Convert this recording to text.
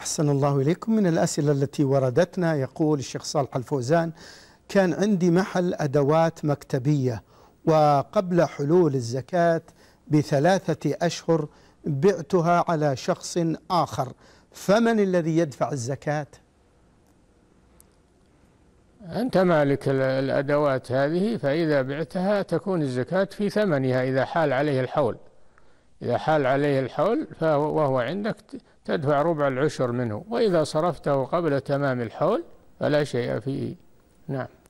أحسن الله إليكم من الأسئلة التي وردتنا يقول الشيخ صالح الفوزان كان عندي محل أدوات مكتبية وقبل حلول الزكاة بثلاثة أشهر بعتها على شخص آخر فمن الذي يدفع الزكاة؟ أنت مالك الأدوات هذه فإذا بعتها تكون الزكاة في ثمنها إذا حال عليه الحول إذا حال عليه الحول فهو وهو عندك تدفع ربع العشر منه وإذا صرفته قبل تمام الحول فلا شيء فيه نعم